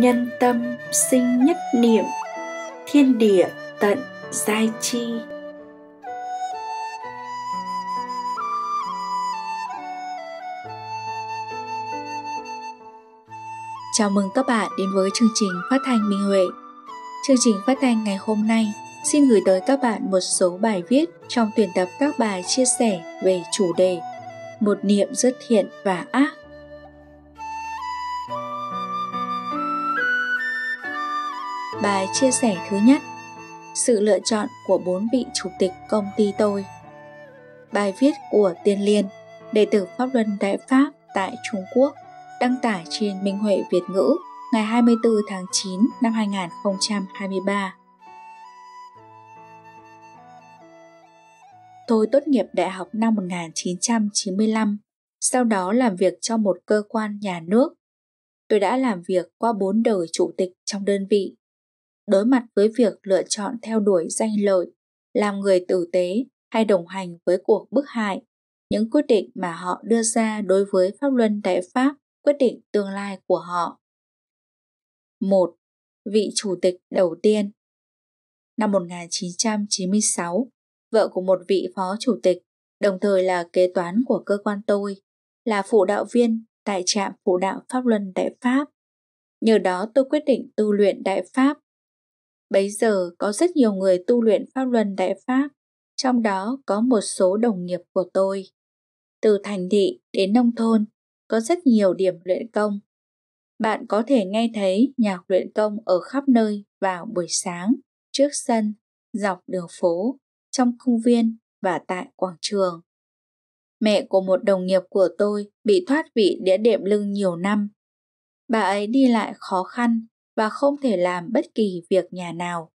nhân tâm sinh nhất niệm thiên địa tận giai chi Chào mừng các bạn đến với chương trình phát thanh Minh Huệ. Chương trình phát thanh ngày hôm nay xin gửi tới các bạn một số bài viết trong tuyển tập các bài chia sẻ về chủ đề Một niệm rất thiện và ác Bài chia sẻ thứ nhất Sự lựa chọn của bốn vị chủ tịch công ty tôi Bài viết của Tiên Liên, đệ tử Pháp Luân Đại Pháp tại Trung Quốc đăng tải trên Minh Huệ Việt ngữ ngày 24 tháng 9 năm 2023. Tôi tốt nghiệp đại học năm 1995, sau đó làm việc cho một cơ quan nhà nước. Tôi đã làm việc qua bốn đời chủ tịch trong đơn vị đối mặt với việc lựa chọn theo đuổi danh lợi, làm người tử tế hay đồng hành với cuộc bức hại. Những quyết định mà họ đưa ra đối với pháp luân đại pháp quyết định tương lai của họ. 1. Vị chủ tịch đầu tiên Năm 1996, vợ của một vị phó chủ tịch, đồng thời là kế toán của cơ quan tôi, là phụ đạo viên tại trạm phụ đạo Pháp Luân Đại Pháp. Nhờ đó tôi quyết định tu luyện Đại Pháp bây giờ có rất nhiều người tu luyện Pháp Luân Đại Pháp, trong đó có một số đồng nghiệp của tôi. Từ thành thị đến nông thôn, có rất nhiều điểm luyện công. Bạn có thể nghe thấy nhạc luyện công ở khắp nơi vào buổi sáng, trước sân, dọc đường phố, trong công viên và tại quảng trường. Mẹ của một đồng nghiệp của tôi bị thoát vị đĩa đệm lưng nhiều năm. Bà ấy đi lại khó khăn và không thể làm bất kỳ việc nhà nào.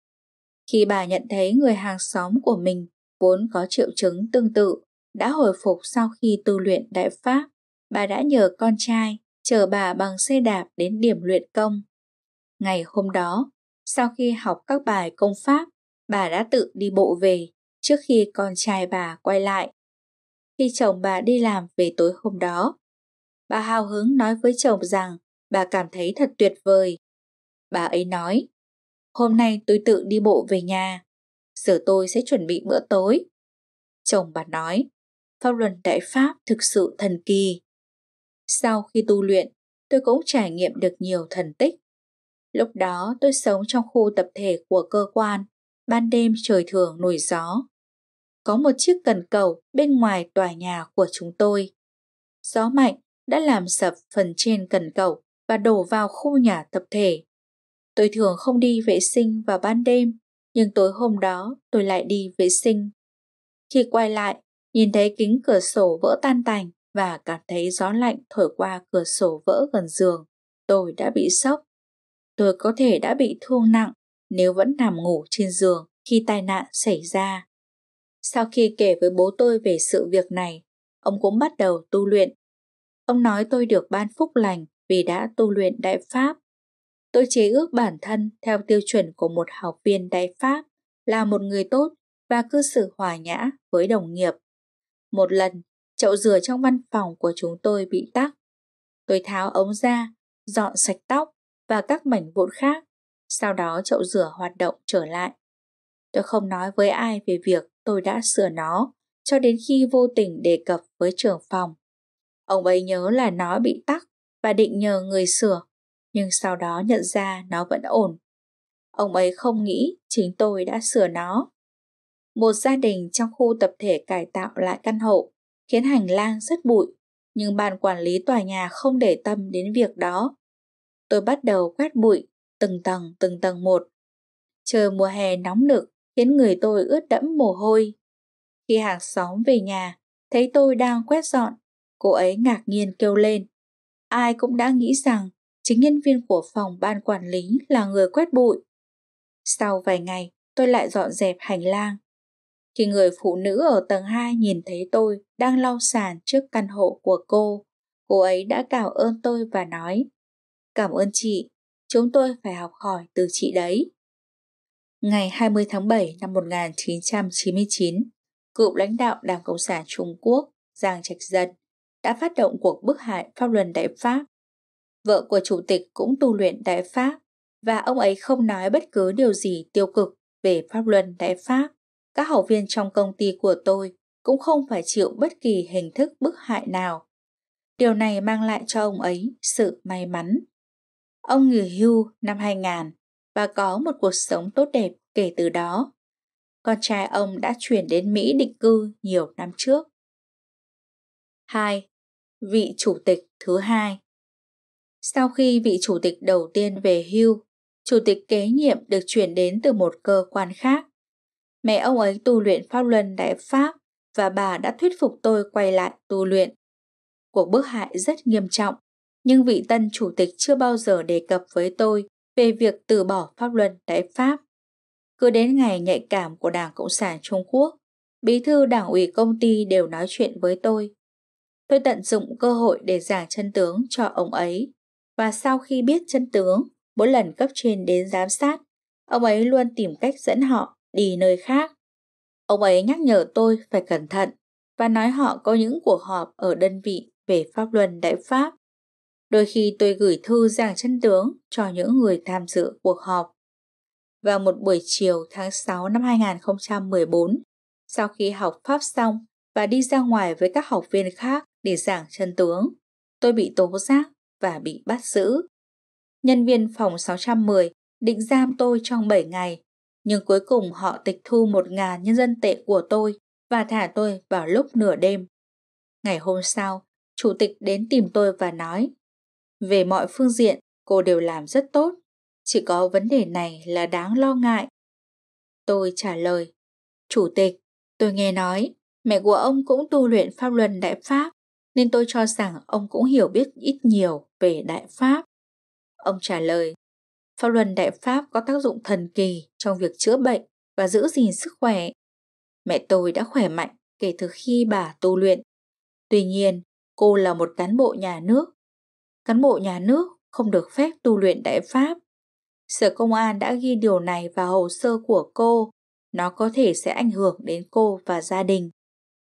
Khi bà nhận thấy người hàng xóm của mình vốn có triệu chứng tương tự đã hồi phục sau khi tu luyện Đại Pháp, bà đã nhờ con trai chở bà bằng xe đạp đến điểm luyện công. Ngày hôm đó, sau khi học các bài công pháp, bà đã tự đi bộ về trước khi con trai bà quay lại. Khi chồng bà đi làm về tối hôm đó, bà hào hứng nói với chồng rằng bà cảm thấy thật tuyệt vời Bà ấy nói, hôm nay tôi tự đi bộ về nhà, giờ tôi sẽ chuẩn bị bữa tối. Chồng bà nói, pháp luân đại pháp thực sự thần kỳ. Sau khi tu luyện, tôi cũng trải nghiệm được nhiều thần tích. Lúc đó tôi sống trong khu tập thể của cơ quan, ban đêm trời thường nổi gió. Có một chiếc cần cầu bên ngoài tòa nhà của chúng tôi. Gió mạnh đã làm sập phần trên cần cầu và đổ vào khu nhà tập thể. Tôi thường không đi vệ sinh vào ban đêm, nhưng tối hôm đó tôi lại đi vệ sinh. Khi quay lại, nhìn thấy kính cửa sổ vỡ tan tành và cảm thấy gió lạnh thổi qua cửa sổ vỡ gần giường. Tôi đã bị sốc. Tôi có thể đã bị thương nặng nếu vẫn nằm ngủ trên giường khi tai nạn xảy ra. Sau khi kể với bố tôi về sự việc này, ông cũng bắt đầu tu luyện. Ông nói tôi được ban phúc lành vì đã tu luyện đại pháp Tôi chế ước bản thân theo tiêu chuẩn của một học viên đại Pháp là một người tốt và cư xử hòa nhã với đồng nghiệp. Một lần, chậu rửa trong văn phòng của chúng tôi bị tắc. Tôi tháo ống ra, dọn sạch tóc và các mảnh vụn khác. Sau đó chậu rửa hoạt động trở lại. Tôi không nói với ai về việc tôi đã sửa nó cho đến khi vô tình đề cập với trưởng phòng. Ông ấy nhớ là nó bị tắc và định nhờ người sửa nhưng sau đó nhận ra nó vẫn ổn. Ông ấy không nghĩ chính tôi đã sửa nó. Một gia đình trong khu tập thể cải tạo lại căn hộ, khiến hành lang rất bụi, nhưng ban quản lý tòa nhà không để tâm đến việc đó. Tôi bắt đầu quét bụi, từng tầng từng tầng một. Trời mùa hè nóng nực khiến người tôi ướt đẫm mồ hôi. Khi hàng xóm về nhà, thấy tôi đang quét dọn, cô ấy ngạc nhiên kêu lên. Ai cũng đã nghĩ rằng chính nhân viên của phòng ban quản lý là người quét bụi. Sau vài ngày, tôi lại dọn dẹp hành lang. Khi người phụ nữ ở tầng 2 nhìn thấy tôi đang lau sàn trước căn hộ của cô, cô ấy đã cảm ơn tôi và nói Cảm ơn chị, chúng tôi phải học hỏi từ chị đấy. Ngày 20 tháng 7 năm 1999, cựu lãnh đạo Đảng Cộng sản Trung Quốc Giang Trạch Dân đã phát động cuộc bức hại Pháp luân Đại Pháp Vợ của chủ tịch cũng tu luyện Đại Pháp và ông ấy không nói bất cứ điều gì tiêu cực về pháp luân Đại Pháp. Các học viên trong công ty của tôi cũng không phải chịu bất kỳ hình thức bức hại nào. Điều này mang lại cho ông ấy sự may mắn. Ông nghỉ hưu năm 2000 và có một cuộc sống tốt đẹp kể từ đó. Con trai ông đã chuyển đến Mỹ định cư nhiều năm trước. 2. Vị chủ tịch thứ hai sau khi vị chủ tịch đầu tiên về hưu, chủ tịch kế nhiệm được chuyển đến từ một cơ quan khác. Mẹ ông ấy tu luyện Pháp Luân Đại Pháp và bà đã thuyết phục tôi quay lại tu luyện. Cuộc bức hại rất nghiêm trọng, nhưng vị tân chủ tịch chưa bao giờ đề cập với tôi về việc từ bỏ Pháp Luân Đại Pháp. Cứ đến ngày nhạy cảm của Đảng Cộng sản Trung Quốc, bí thư đảng ủy công ty đều nói chuyện với tôi. Tôi tận dụng cơ hội để giảng chân tướng cho ông ấy và sau khi biết chân tướng, mỗi lần cấp trên đến giám sát, ông ấy luôn tìm cách dẫn họ đi nơi khác. Ông ấy nhắc nhở tôi phải cẩn thận và nói họ có những cuộc họp ở đơn vị về pháp luân đại pháp. Đôi khi tôi gửi thư giảng chân tướng cho những người tham dự cuộc họp. Vào một buổi chiều tháng 6 năm 2014, sau khi học pháp xong và đi ra ngoài với các học viên khác để giảng chân tướng, tôi bị tố giác và bị bắt giữ. Nhân viên phòng 610 định giam tôi trong 7 ngày, nhưng cuối cùng họ tịch thu 1.000 nhân dân tệ của tôi và thả tôi vào lúc nửa đêm. Ngày hôm sau, chủ tịch đến tìm tôi và nói, về mọi phương diện, cô đều làm rất tốt, chỉ có vấn đề này là đáng lo ngại. Tôi trả lời, Chủ tịch, tôi nghe nói, mẹ của ông cũng tu luyện pháp luân đại pháp nên tôi cho rằng ông cũng hiểu biết ít nhiều về Đại Pháp. Ông trả lời, Pháp luân Đại Pháp có tác dụng thần kỳ trong việc chữa bệnh và giữ gìn sức khỏe. Mẹ tôi đã khỏe mạnh kể từ khi bà tu luyện. Tuy nhiên, cô là một cán bộ nhà nước. Cán bộ nhà nước không được phép tu luyện Đại Pháp. Sở Công an đã ghi điều này vào hồ sơ của cô. Nó có thể sẽ ảnh hưởng đến cô và gia đình.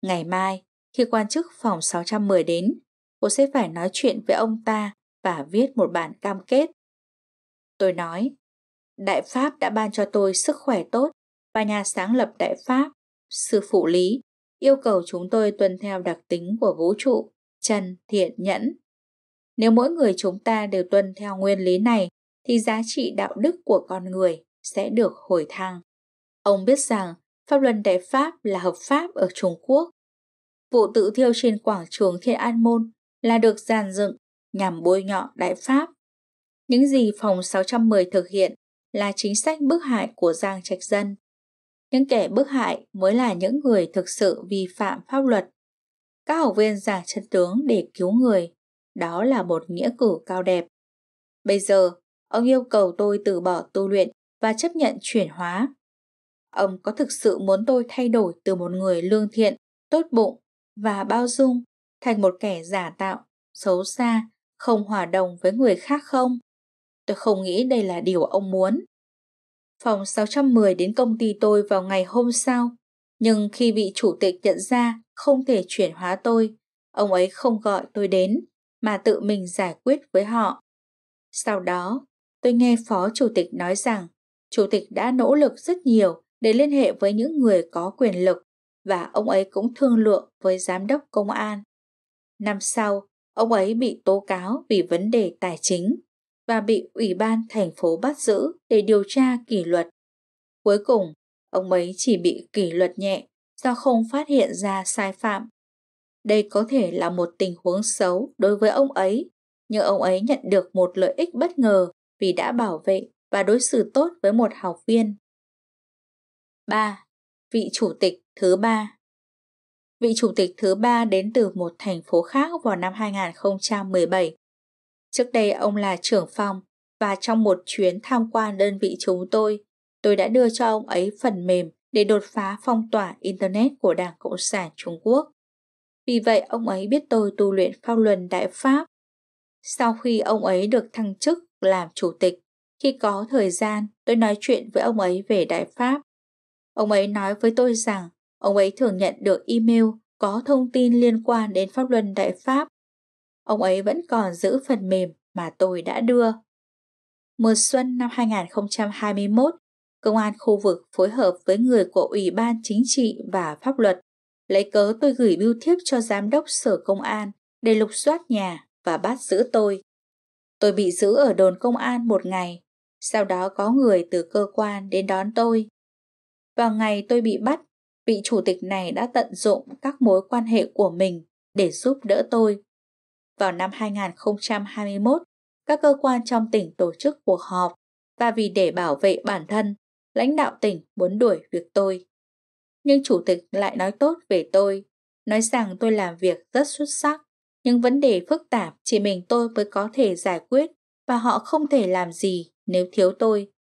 Ngày mai, khi quan chức phòng 610 đến, cô sẽ phải nói chuyện với ông ta và viết một bản cam kết. Tôi nói, Đại Pháp đã ban cho tôi sức khỏe tốt và nhà sáng lập Đại Pháp, sư phụ lý, yêu cầu chúng tôi tuân theo đặc tính của vũ trụ, trần, thiện, nhẫn. Nếu mỗi người chúng ta đều tuân theo nguyên lý này, thì giá trị đạo đức của con người sẽ được hồi thăng. Ông biết rằng pháp luân đại pháp là hợp pháp ở Trung Quốc vụ tự thiêu trên quảng trường Thiên An Môn là được giàn dựng nhằm bôi nhọ Đại Pháp. Những gì Phòng 610 thực hiện là chính sách bức hại của Giang Trạch Dân. Những kẻ bức hại mới là những người thực sự vi phạm pháp luật. Các học viên giảng chân tướng để cứu người, đó là một nghĩa cử cao đẹp. Bây giờ, ông yêu cầu tôi từ bỏ tu luyện và chấp nhận chuyển hóa. Ông có thực sự muốn tôi thay đổi từ một người lương thiện, tốt bụng và bao dung thành một kẻ giả tạo, xấu xa, không hòa đồng với người khác không? Tôi không nghĩ đây là điều ông muốn. Phòng 610 đến công ty tôi vào ngày hôm sau, nhưng khi vị chủ tịch nhận ra không thể chuyển hóa tôi, ông ấy không gọi tôi đến mà tự mình giải quyết với họ. Sau đó, tôi nghe phó chủ tịch nói rằng chủ tịch đã nỗ lực rất nhiều để liên hệ với những người có quyền lực và ông ấy cũng thương lượng với giám đốc công an. Năm sau, ông ấy bị tố cáo vì vấn đề tài chính và bị ủy ban thành phố bắt giữ để điều tra kỷ luật. Cuối cùng, ông ấy chỉ bị kỷ luật nhẹ do không phát hiện ra sai phạm. Đây có thể là một tình huống xấu đối với ông ấy, nhưng ông ấy nhận được một lợi ích bất ngờ vì đã bảo vệ và đối xử tốt với một học viên. 3. Vị chủ tịch Thứ ba, vị chủ tịch thứ ba đến từ một thành phố khác vào năm 2017. Trước đây ông là trưởng phòng và trong một chuyến tham quan đơn vị chúng tôi, tôi đã đưa cho ông ấy phần mềm để đột phá phong tỏa Internet của Đảng Cộng sản Trung Quốc. Vì vậy, ông ấy biết tôi tu luyện pháp luân Đại Pháp. Sau khi ông ấy được thăng chức làm chủ tịch, khi có thời gian, tôi nói chuyện với ông ấy về Đại Pháp. Ông ấy nói với tôi rằng Ông ấy thường nhận được email có thông tin liên quan đến pháp luân đại Pháp. Ông ấy vẫn còn giữ phần mềm mà tôi đã đưa. Mùa xuân năm 2021, Công an khu vực phối hợp với người của Ủy ban Chính trị và Pháp luật lấy cớ tôi gửi bưu thiếp cho Giám đốc Sở Công an để lục soát nhà và bắt giữ tôi. Tôi bị giữ ở đồn công an một ngày, sau đó có người từ cơ quan đến đón tôi. Vào ngày tôi bị bắt, vị chủ tịch này đã tận dụng các mối quan hệ của mình để giúp đỡ tôi. Vào năm 2021, các cơ quan trong tỉnh tổ chức cuộc họp và vì để bảo vệ bản thân, lãnh đạo tỉnh muốn đuổi việc tôi. Nhưng chủ tịch lại nói tốt về tôi, nói rằng tôi làm việc rất xuất sắc, nhưng vấn đề phức tạp chỉ mình tôi mới có thể giải quyết và họ không thể làm gì nếu thiếu tôi.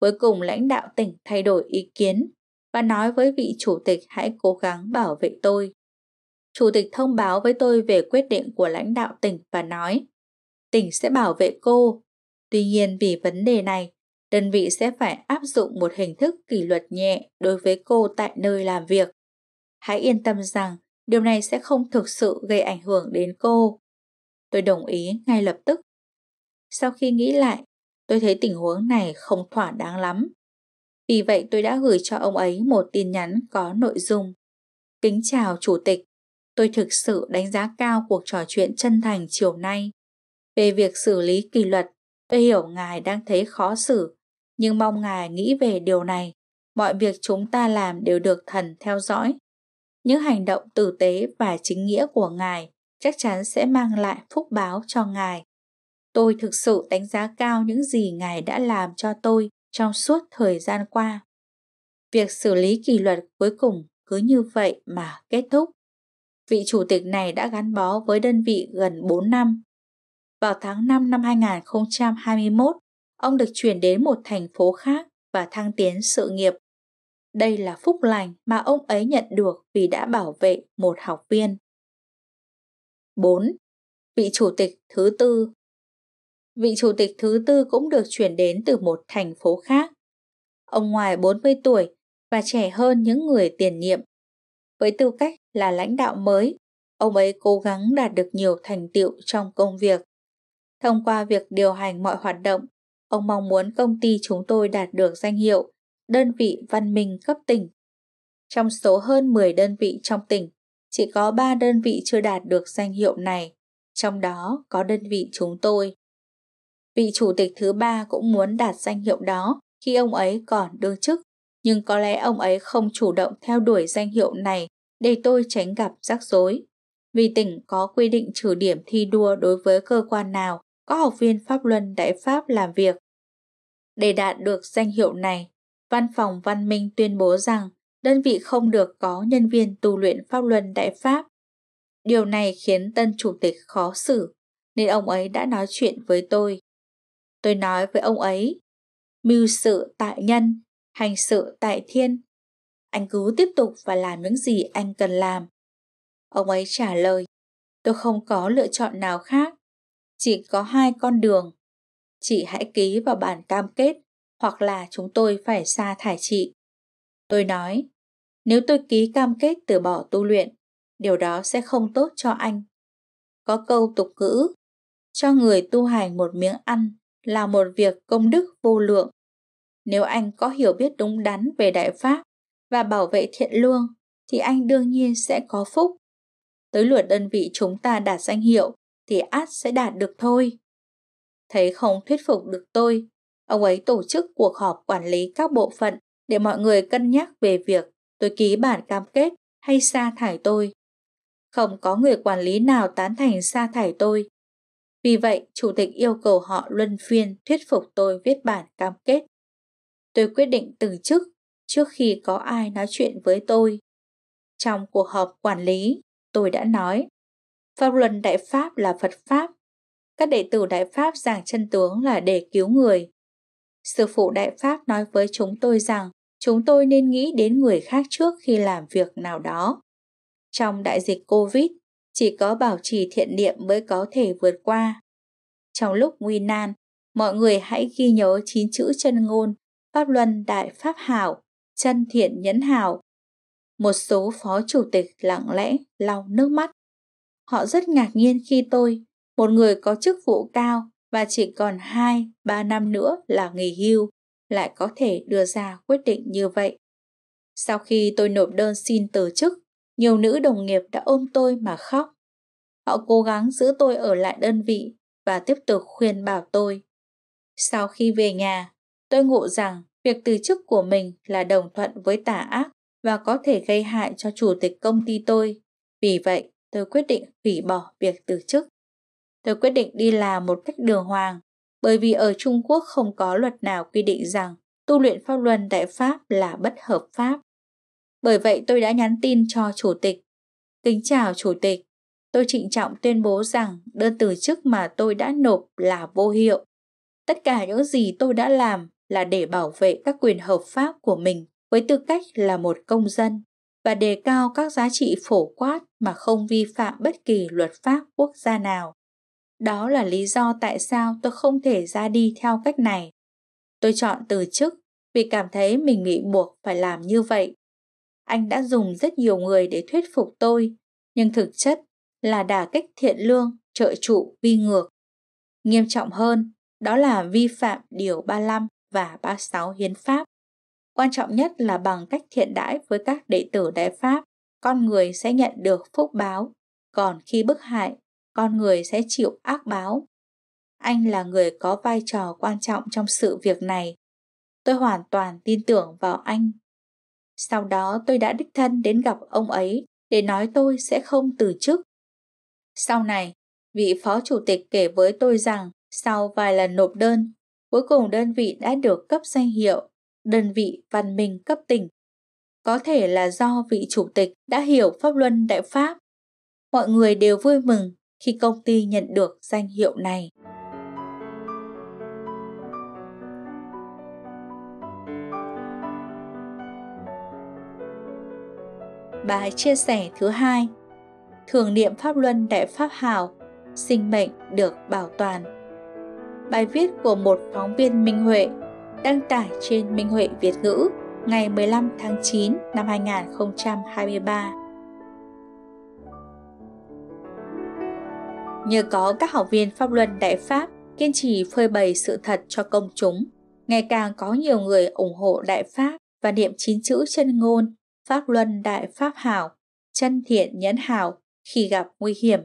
Cuối cùng lãnh đạo tỉnh thay đổi ý kiến và nói với vị chủ tịch hãy cố gắng bảo vệ tôi. Chủ tịch thông báo với tôi về quyết định của lãnh đạo tỉnh và nói, tỉnh sẽ bảo vệ cô. Tuy nhiên vì vấn đề này, đơn vị sẽ phải áp dụng một hình thức kỷ luật nhẹ đối với cô tại nơi làm việc. Hãy yên tâm rằng điều này sẽ không thực sự gây ảnh hưởng đến cô. Tôi đồng ý ngay lập tức. Sau khi nghĩ lại, tôi thấy tình huống này không thỏa đáng lắm. Vì vậy tôi đã gửi cho ông ấy một tin nhắn có nội dung Kính chào Chủ tịch, tôi thực sự đánh giá cao cuộc trò chuyện chân thành chiều nay. Về việc xử lý kỷ luật, tôi hiểu ngài đang thấy khó xử, nhưng mong ngài nghĩ về điều này. Mọi việc chúng ta làm đều được thần theo dõi. Những hành động tử tế và chính nghĩa của ngài chắc chắn sẽ mang lại phúc báo cho ngài. Tôi thực sự đánh giá cao những gì ngài đã làm cho tôi trong suốt thời gian qua. Việc xử lý kỷ luật cuối cùng cứ như vậy mà kết thúc. Vị chủ tịch này đã gắn bó với đơn vị gần 4 năm. Vào tháng 5 năm 2021, ông được chuyển đến một thành phố khác và thăng tiến sự nghiệp. Đây là phúc lành mà ông ấy nhận được vì đã bảo vệ một học viên. 4. Vị chủ tịch thứ tư vị chủ tịch thứ tư cũng được chuyển đến từ một thành phố khác. Ông ngoài 40 tuổi và trẻ hơn những người tiền nhiệm. Với tư cách là lãnh đạo mới, ông ấy cố gắng đạt được nhiều thành tựu trong công việc. Thông qua việc điều hành mọi hoạt động, ông mong muốn công ty chúng tôi đạt được danh hiệu đơn vị văn minh cấp tỉnh. Trong số hơn 10 đơn vị trong tỉnh, chỉ có 3 đơn vị chưa đạt được danh hiệu này, trong đó có đơn vị chúng tôi. Vị chủ tịch thứ ba cũng muốn đạt danh hiệu đó khi ông ấy còn đương chức, nhưng có lẽ ông ấy không chủ động theo đuổi danh hiệu này để tôi tránh gặp rắc rối. Vì tỉnh có quy định trừ điểm thi đua đối với cơ quan nào có học viên Pháp Luân Đại Pháp làm việc. Để đạt được danh hiệu này, Văn phòng Văn minh tuyên bố rằng đơn vị không được có nhân viên tu luyện Pháp Luân Đại Pháp. Điều này khiến tân chủ tịch khó xử, nên ông ấy đã nói chuyện với tôi tôi nói với ông ấy mưu sự tại nhân hành sự tại thiên anh cứ tiếp tục và làm những gì anh cần làm ông ấy trả lời tôi không có lựa chọn nào khác chỉ có hai con đường chị hãy ký vào bản cam kết hoặc là chúng tôi phải sa thải chị tôi nói nếu tôi ký cam kết từ bỏ tu luyện điều đó sẽ không tốt cho anh có câu tục ngữ cho người tu hành một miếng ăn là một việc công đức vô lượng. Nếu anh có hiểu biết đúng đắn về Đại Pháp và bảo vệ thiện lương, thì anh đương nhiên sẽ có phúc. Tới lượt đơn vị chúng ta đạt danh hiệu, thì át sẽ đạt được thôi. Thấy không thuyết phục được tôi, ông ấy tổ chức cuộc họp quản lý các bộ phận để mọi người cân nhắc về việc tôi ký bản cam kết hay sa thải tôi. Không có người quản lý nào tán thành sa thải tôi, vì vậy, chủ tịch yêu cầu họ luân phiên thuyết phục tôi viết bản cam kết. Tôi quyết định từ chức trước khi có ai nói chuyện với tôi. Trong cuộc họp quản lý, tôi đã nói, pháp luân Đại Pháp là Phật Pháp. Các đệ tử Đại Pháp giảng chân tướng là để cứu người. Sư phụ Đại Pháp nói với chúng tôi rằng chúng tôi nên nghĩ đến người khác trước khi làm việc nào đó. Trong đại dịch Covid, chỉ có bảo trì thiện niệm mới có thể vượt qua. Trong lúc nguy nan, mọi người hãy ghi nhớ chín chữ chân ngôn, pháp luân đại pháp hảo, chân thiện nhẫn hảo. Một số phó chủ tịch lặng lẽ lau nước mắt. Họ rất ngạc nhiên khi tôi, một người có chức vụ cao và chỉ còn 2, 3 năm nữa là nghỉ hưu, lại có thể đưa ra quyết định như vậy. Sau khi tôi nộp đơn xin từ chức, nhiều nữ đồng nghiệp đã ôm tôi mà khóc. Họ cố gắng giữ tôi ở lại đơn vị và tiếp tục khuyên bảo tôi. Sau khi về nhà, tôi ngộ rằng việc từ chức của mình là đồng thuận với tà ác và có thể gây hại cho chủ tịch công ty tôi. Vì vậy, tôi quyết định hủy bỏ việc từ chức. Tôi quyết định đi làm một cách đường hoàng, bởi vì ở Trung Quốc không có luật nào quy định rằng tu luyện pháp luân tại Pháp là bất hợp pháp. Bởi vậy tôi đã nhắn tin cho chủ tịch. Kính chào chủ tịch. Tôi trịnh trọng tuyên bố rằng đơn từ chức mà tôi đã nộp là vô hiệu. Tất cả những gì tôi đã làm là để bảo vệ các quyền hợp pháp của mình với tư cách là một công dân và đề cao các giá trị phổ quát mà không vi phạm bất kỳ luật pháp quốc gia nào. Đó là lý do tại sao tôi không thể ra đi theo cách này. Tôi chọn từ chức vì cảm thấy mình bị buộc phải làm như vậy anh đã dùng rất nhiều người để thuyết phục tôi, nhưng thực chất là đả kích thiện lương, trợ trụ, vi ngược. Nghiêm trọng hơn, đó là vi phạm Điều 35 và 36 Hiến Pháp. Quan trọng nhất là bằng cách thiện đãi với các đệ tử Đại Pháp, con người sẽ nhận được phúc báo, còn khi bức hại, con người sẽ chịu ác báo. Anh là người có vai trò quan trọng trong sự việc này. Tôi hoàn toàn tin tưởng vào anh sau đó tôi đã đích thân đến gặp ông ấy để nói tôi sẽ không từ chức. Sau này, vị phó chủ tịch kể với tôi rằng sau vài lần nộp đơn, cuối cùng đơn vị đã được cấp danh hiệu đơn vị văn minh cấp tỉnh. Có thể là do vị chủ tịch đã hiểu pháp luân đại pháp. Mọi người đều vui mừng khi công ty nhận được danh hiệu này. bài chia sẻ thứ hai thường niệm pháp luân đại pháp hào sinh mệnh được bảo toàn bài viết của một phóng viên minh huệ đăng tải trên minh huệ việt ngữ ngày 15 tháng 9 năm 2023 nhờ có các học viên pháp luân đại pháp kiên trì phơi bày sự thật cho công chúng ngày càng có nhiều người ủng hộ đại pháp và niệm chín chữ chân ngôn Pháp Luân Đại Pháp Hảo, chân thiện nhẫn hảo khi gặp nguy hiểm.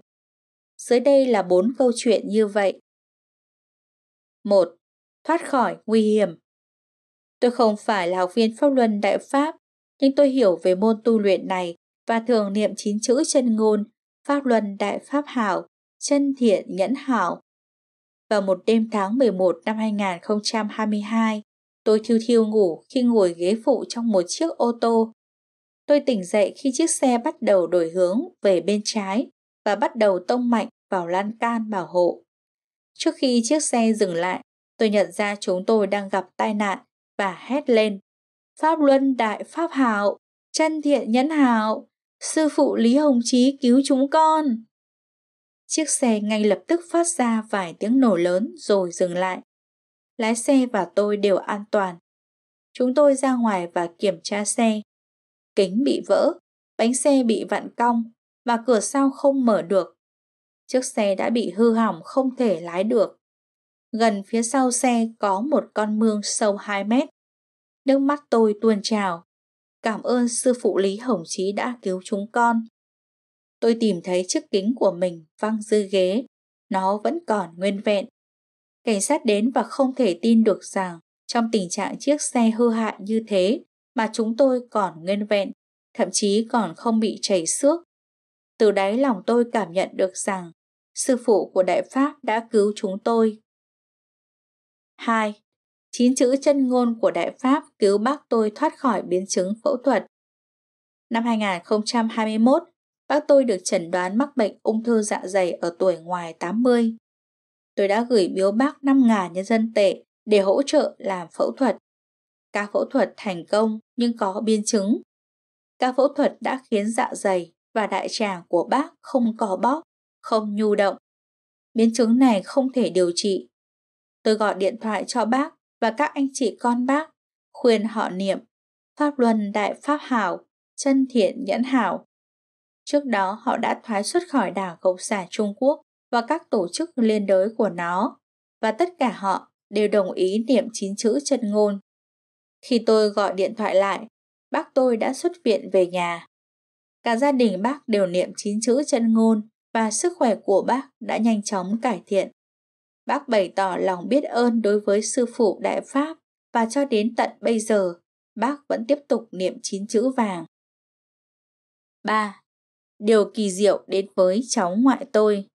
Dưới đây là bốn câu chuyện như vậy. 1. Thoát khỏi nguy hiểm Tôi không phải là học viên Pháp Luân Đại Pháp, nhưng tôi hiểu về môn tu luyện này và thường niệm chín chữ chân ngôn Pháp Luân Đại Pháp Hảo, chân thiện nhẫn hảo. Vào một đêm tháng 11 năm 2022, tôi thiêu thiêu ngủ khi ngồi ghế phụ trong một chiếc ô tô Tôi tỉnh dậy khi chiếc xe bắt đầu đổi hướng về bên trái và bắt đầu tông mạnh vào lan can bảo hộ. Trước khi chiếc xe dừng lại, tôi nhận ra chúng tôi đang gặp tai nạn và hét lên. Pháp Luân Đại Pháp Hảo, chân thiện nhẫn hảo, sư phụ Lý Hồng Chí cứu chúng con. Chiếc xe ngay lập tức phát ra vài tiếng nổ lớn rồi dừng lại. Lái xe và tôi đều an toàn. Chúng tôi ra ngoài và kiểm tra xe kính bị vỡ, bánh xe bị vặn cong và cửa sau không mở được. Chiếc xe đã bị hư hỏng không thể lái được. Gần phía sau xe có một con mương sâu 2 mét. Nước mắt tôi tuôn trào. Cảm ơn sư phụ Lý Hồng Chí đã cứu chúng con. Tôi tìm thấy chiếc kính của mình văng dư ghế. Nó vẫn còn nguyên vẹn. Cảnh sát đến và không thể tin được rằng trong tình trạng chiếc xe hư hại như thế mà chúng tôi còn nguyên vẹn, thậm chí còn không bị chảy xước. Từ đáy lòng tôi cảm nhận được rằng sư phụ của Đại Pháp đã cứu chúng tôi. 2. Chín chữ chân ngôn của Đại Pháp cứu bác tôi thoát khỏi biến chứng phẫu thuật. Năm 2021, bác tôi được chẩn đoán mắc bệnh ung thư dạ dày ở tuổi ngoài 80. Tôi đã gửi biếu bác 5.000 nhân dân tệ để hỗ trợ làm phẫu thuật. Ca phẫu thuật thành công nhưng có biến chứng. Ca phẫu thuật đã khiến dạ dày và đại tràng của bác không cò bóp, không nhu động. Biến chứng này không thể điều trị. Tôi gọi điện thoại cho bác và các anh chị con bác, khuyên họ niệm Pháp Luân Đại Pháp Hảo, Chân Thiện Nhẫn Hảo. Trước đó họ đã thoái xuất khỏi Đảng Cộng sản Trung Quốc và các tổ chức liên đới của nó, và tất cả họ đều đồng ý niệm chín chữ chân ngôn khi tôi gọi điện thoại lại, bác tôi đã xuất viện về nhà. Cả gia đình bác đều niệm chín chữ chân ngôn và sức khỏe của bác đã nhanh chóng cải thiện. Bác bày tỏ lòng biết ơn đối với sư phụ Đại Pháp và cho đến tận bây giờ, bác vẫn tiếp tục niệm chín chữ vàng. 3. Điều kỳ diệu đến với cháu ngoại tôi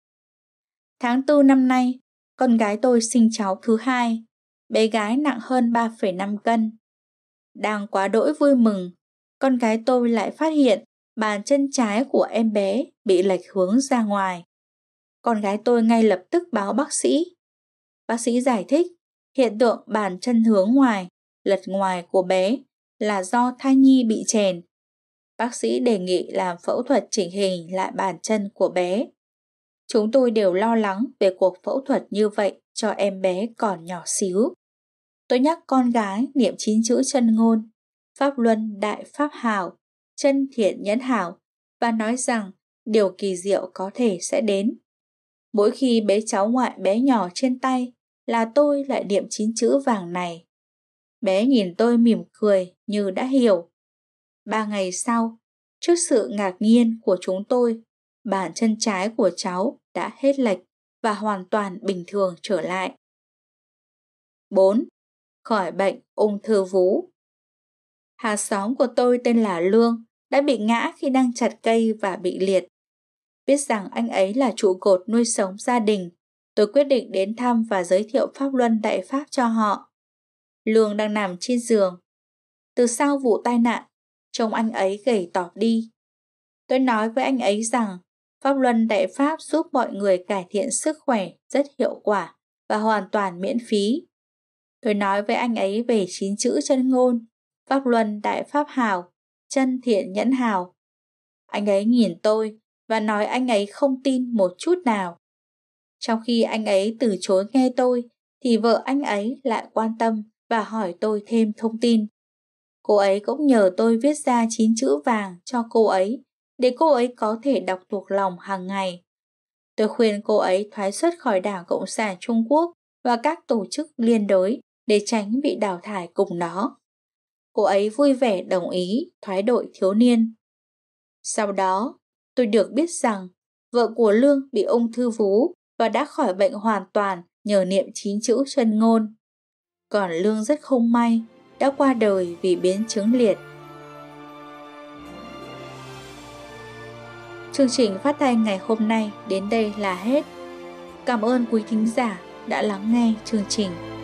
Tháng 4 năm nay, con gái tôi sinh cháu thứ hai. Bé gái nặng hơn 3,5 cân, đang quá đỗi vui mừng, con gái tôi lại phát hiện bàn chân trái của em bé bị lệch hướng ra ngoài. Con gái tôi ngay lập tức báo bác sĩ. Bác sĩ giải thích hiện tượng bàn chân hướng ngoài, lật ngoài của bé là do thai nhi bị chèn. Bác sĩ đề nghị làm phẫu thuật chỉnh hình lại bàn chân của bé. Chúng tôi đều lo lắng về cuộc phẫu thuật như vậy cho em bé còn nhỏ xíu. Tôi nhắc con gái niệm chín chữ chân ngôn, pháp luân đại pháp hào, chân thiện nhẫn hào và nói rằng điều kỳ diệu có thể sẽ đến. Mỗi khi bé cháu ngoại bé nhỏ trên tay là tôi lại niệm chín chữ vàng này. Bé nhìn tôi mỉm cười như đã hiểu. Ba ngày sau, trước sự ngạc nhiên của chúng tôi, bàn chân trái của cháu đã hết lệch và hoàn toàn bình thường trở lại. 4 khỏi bệnh ung thư vú. Hàng xóm của tôi tên là Lương, đã bị ngã khi đang chặt cây và bị liệt. Biết rằng anh ấy là trụ cột nuôi sống gia đình, tôi quyết định đến thăm và giới thiệu Pháp Luân Đại Pháp cho họ. Lương đang nằm trên giường. Từ sau vụ tai nạn, trông anh ấy gầy tọp đi. Tôi nói với anh ấy rằng Pháp Luân Đại Pháp giúp mọi người cải thiện sức khỏe rất hiệu quả và hoàn toàn miễn phí. Tôi nói với anh ấy về chín chữ chân ngôn, pháp luân đại pháp hào, chân thiện nhẫn hào. Anh ấy nhìn tôi và nói anh ấy không tin một chút nào. Trong khi anh ấy từ chối nghe tôi, thì vợ anh ấy lại quan tâm và hỏi tôi thêm thông tin. Cô ấy cũng nhờ tôi viết ra chín chữ vàng cho cô ấy, để cô ấy có thể đọc thuộc lòng hàng ngày. Tôi khuyên cô ấy thoái xuất khỏi Đảng Cộng sản Trung Quốc và các tổ chức liên đối để tránh bị đào thải cùng nó. Cô ấy vui vẻ đồng ý thoái đội thiếu niên. Sau đó, tôi được biết rằng vợ của Lương bị ung thư vú và đã khỏi bệnh hoàn toàn nhờ niệm chín chữ chân ngôn. Còn Lương rất không may, đã qua đời vì biến chứng liệt. Chương trình phát thanh ngày hôm nay đến đây là hết. Cảm ơn quý thính giả đã lắng nghe chương trình.